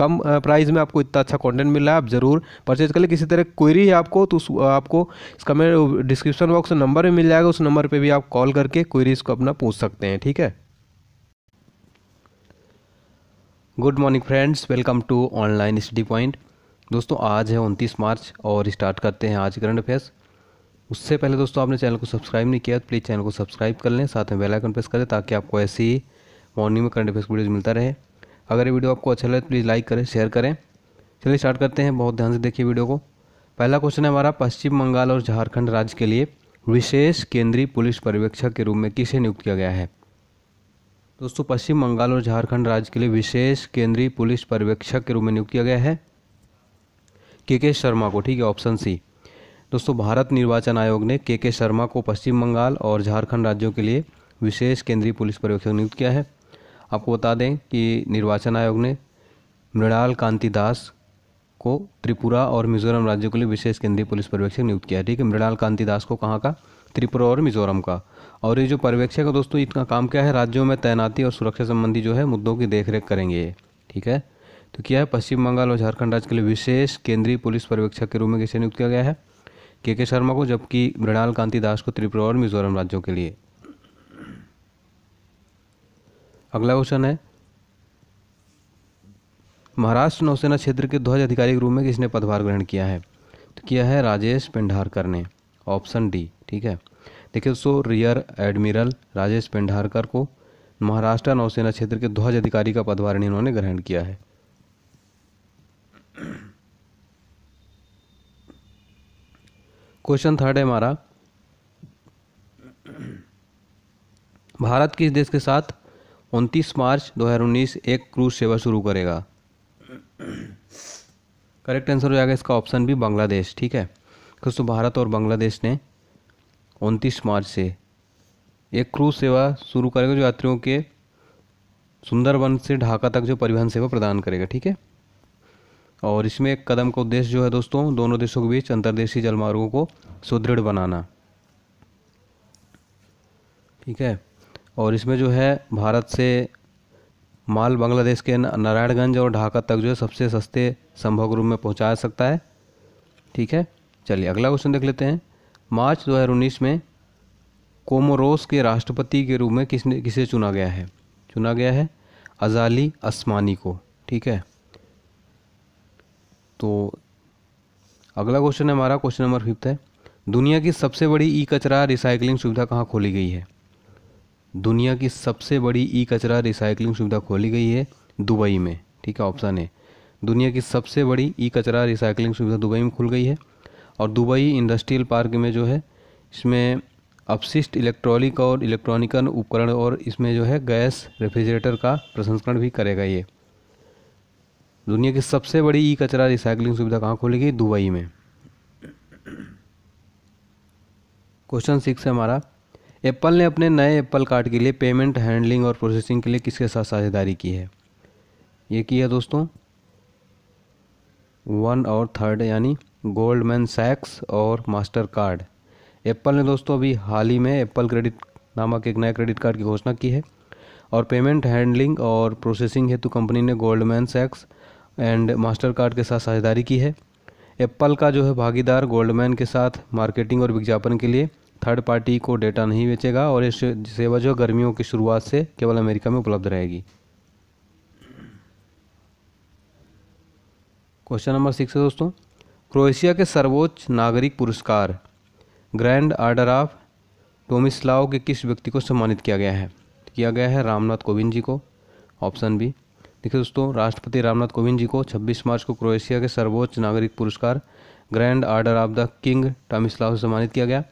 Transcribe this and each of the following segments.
कम price में आपको इतना अच्छा कंटेंट मिल रहा है आप ज़रूर परचेज कर लें किसी तरह क्वेरी है आपको तो आपको इसका मेरे डिस्क्रिप्शन बॉक्स नंबर भी मिल जाएगा उस नंबर पर भी आप कॉल करके क्वेरीज़ को अपना पूछ सकते हैं ठीक है good morning friends welcome to online study point दोस्तों आज है उनतीस मार्च और स्टार्ट करते हैं आज करंट अफेयर्स उससे पहले दोस्तों आपने चैनल को सब्सक्राइब नहीं किया तो प्लीज़ चैनल को सब्सक्राइब कर लें साथ में बेल आइकन प्रेस करें ताकि आपको ऐसी मॉर्निंग में करंट अफेयर्स वीडियोज़ मिलता रहे अगर ये वीडियो आपको अच्छा लगे तो प्लीज़ लाइक करें शेयर करें चलिए स्टार्ट करते हैं बहुत ध्यान से देखिए वीडियो को पहला क्वेश्चन है हमारा पश्चिम बंगाल और झारखंड राज्य के लिए विशेष केंद्रीय पुलिस पर्यवेक्षक के रूप में किसे नियुक्त किया गया है दोस्तों पश्चिम बंगाल और झारखंड राज्य के लिए विशेष केंद्रीय पुलिस पर्यवेक्षक के रूप में नियुक्त किया गया है के के शर्मा को ठीक है ऑप्शन सी दोस्तों भारत निर्वाचन आयोग ने के के शर्मा को पश्चिम बंगाल और झारखंड राज्यों के लिए विशेष केंद्रीय पुलिस पर्यवेक्षक नियुक्त किया है आपको बता दें कि निर्वाचन आयोग ने मृणाल कांति दास को त्रिपुरा और मिजोरम राज्य के लिए विशेष केंद्रीय पुलिस पर्यवेक्षक नियुक्त किया ठीक है मृणाल कांति दास को कहाँ का त्रिपुरा और मिजोरम का और ये जो पर्यवेक्षक है दोस्तों इतना काम क्या है राज्यों में तैनाती और सुरक्षा संबंधी जो है मुद्दों की देखरेख करेंगे ठीक है तो क्या है पश्चिम बंगाल और झारखंड राज्य के लिए विशेष केंद्रीय पुलिस पर्यवेक्षक के रूप में किसे नियुक्त किया गया है के के शर्मा को जबकि मृणाल कांति दास को त्रिपुरा और मिजोरम राज्यों के लिए अगला क्वेश्चन है महाराष्ट्र नौसेना क्षेत्र के ध्वज अधिकारी के रूप में किसने पदभार ग्रहण किया है तो किया है राजेश पेंडारकर ने ऑप्शन डी ठीक है देखिए दोस्तों रियर एडमिरल राजेश पेंडारकर को महाराष्ट्र नौसेना क्षेत्र के ध्वज अधिकारी का पदभार इन्होंने ग्रहण किया है क्वेश्चन थर्ड है हमारा भारत किस देश के साथ उनतीस मार्च 2019 एक क्रूज सेवा शुरू करेगा करेक्ट आंसर हो जाएगा इसका ऑप्शन भी बांग्लादेश ठीक है दोस्तों भारत और बांग्लादेश ने उनतीस मार्च से एक क्रूज सेवा शुरू करेगा जो यात्रियों के सुंदरबन से ढाका तक जो परिवहन सेवा प्रदान करेगा ठीक है और इसमें एक कदम का उद्देश्य जो है दोस्तों दोनों देशों के बीच अंतर्देशीय जलमार्गों को सुदृढ़ बनाना ठीक है और इसमें जो है भारत से माल बांग्लादेश के नारायणगंज और ढाका तक जो है सबसे सस्ते संभव रूप में पहुंचा सकता है ठीक है चलिए अगला क्वेश्चन देख लेते हैं मार्च 2019 में कोमोरोस के राष्ट्रपति के रूप में किसने किसे चुना गया है चुना गया है अजाली असमानी को ठीक है तो अगला क्वेश्चन है हमारा क्वेश्चन नंबर फिफ्थ है दुनिया की सबसे बड़ी ई कचरा रिसाइकलिंग सुविधा कहाँ खोली गई है दुनिया की सबसे बड़ी ई कचरा रिसाइकलिंग सुविधा खोली गई है दुबई में ठीक है ऑप्शन है दुनिया की सबसे बड़ी ई कचरा रिसाइकलिंग सुविधा दुबई में खुल गई है और दुबई इंडस्ट्रियल पार्क में जो है इसमें अपशिष्ट इलेक्ट्रॉनिक और इलेक्ट्रॉनिकन उपकरण और इसमें जो है गैस रेफ्रिजरेटर का प्रसंस्करण भी करेगा ये दुनिया की सबसे बड़ी ई कचरा रिसाइकलिंग सुविधा कहाँ खोली गई दुबई में क्वेश्चन सिक्स है हमारा एप्पल ने अपने नए एप्पल कार्ड के लिए पेमेंट हैंडलिंग और प्रोसेसिंग के लिए किसके साथ साझेदारी की है ये की है दोस्तों वन और थर्ड यानी गोल्डमैन सैक्स और मास्टर कार्ड एप्पल ने दोस्तों अभी हाल ही में एप्पल क्रेडिट नामक एक नया क्रेडिट कार्ड की घोषणा की है और पेमेंट हैंडलिंग और प्रोसेसिंग हेतु कंपनी ने गोल्डमैन सैक्स एंड मास्टर कार्ड के साथ साझेदारी की है एप्पल का जो है भागीदार गोल्डमैन के साथ मार्केटिंग और विज्ञापन के लिए थर्ड पार्टी को डेटा नहीं बेचेगा और ये सेवा जो गर्मियों की शुरुआत से केवल अमेरिका में उपलब्ध रहेगी क्वेश्चन नंबर सिक्स है दोस्तों क्रोएशिया के सर्वोच्च नागरिक पुरस्कार ग्रैंड आर्डर ऑफ टोमिसलाव के किस व्यक्ति को सम्मानित किया गया है किया गया है रामनाथ कोविंद जी को ऑप्शन बी देखिए दोस्तों राष्ट्रपति रामनाथ कोविंद जी को 26 मार्च को क्रोएशिया के सर्वोच्च नागरिक पुरस्कार grand order of the king Tomislav से सम्मानित किया गया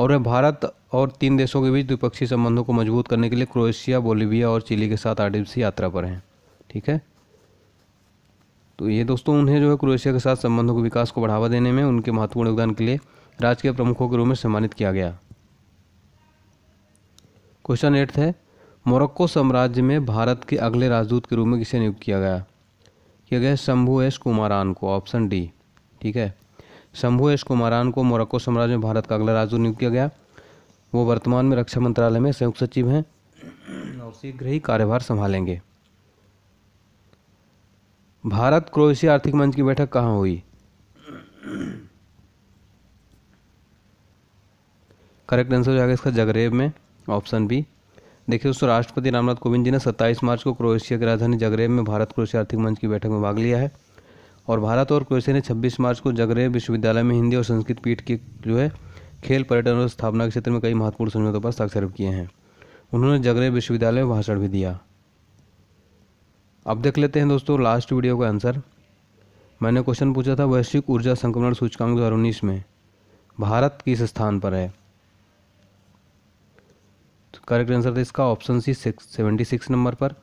और वह भारत और तीन देशों के बीच द्विपक्षीय संबंधों को मजबूत करने के लिए क्रोएशिया बोलीविया और चिली के साथ आठ दिवसीय यात्रा पर हैं ठीक है तो ये दोस्तों उन्हें जो है क्रोएशिया के साथ संबंधों के विकास को बढ़ावा देने में उनके महत्वपूर्ण योगदान के लिए राजकीय प्रमुखों के रूप में सम्मानित किया गया क्वेश्चन एट्थ है मोरक्को साम्राज्य में भारत के अगले राजदूत के रूप में किसे नियुक्त किया गया किया गया शंभु एस कुमारान को ऑप्शन डी ठीक है शंभु एश कुमारान को मोरक्को साम्राज्य में भारत का अगला राजदूत नियुक्त किया गया वो वर्तमान में रक्षा मंत्रालय में संयुक्त सचिव हैं और शीघ्र ही कार्यभार संभालेंगे भारत क्रोएशिया आर्थिक मंच की बैठक कहाँ हुई करेक्ट आंसर हो जाएगा इसका जगरेब में ऑप्शन बी देखिए दोस्तों राष्ट्रपति रामनाथ कोविंद जी ने 27 मार्च को क्रोएशिया की राजधानी जगरेब में भारत क्रोएशिया आर्थिक मंच की बैठक में भाग लिया है और भारत और क्रोएशिया ने 26 मार्च को जगरे विश्वविद्यालय में हिंदी और संस्कृत पीठ के जो है खेल पर्यटन और स्थापना के क्षेत्र में कई महत्वपूर्ण समझौतों पर हस्ताक्षर किए हैं उन्होंने जगरे विश्वविद्यालय में भाषण भी दिया अब देख लेते हैं दोस्तों लास्ट वीडियो का आंसर मैंने क्वेश्चन पूछा था वैश्विक ऊर्जा संक्रमण सूचकांक दो में भारत किस स्थान पर है करेक्ट तो आंसर था इसका option C six seventy six number पर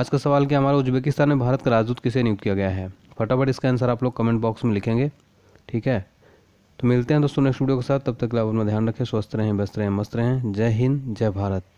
आज का सवाल क्या हमारा उज्बेकिस्तान में भारत का राजदूत किसे नियुक्त किया गया है फटाफट इसका आंसर आप लोग कमेंट बॉक्स में लिखेंगे ठीक है तो मिलते हैं दोस्तों नेक्स्ट वीडियो के साथ तब तक लाभ में ध्यान रखें स्वस्थ रहें व्यस्त रहें मस्त रहें जय हिंद जय भारत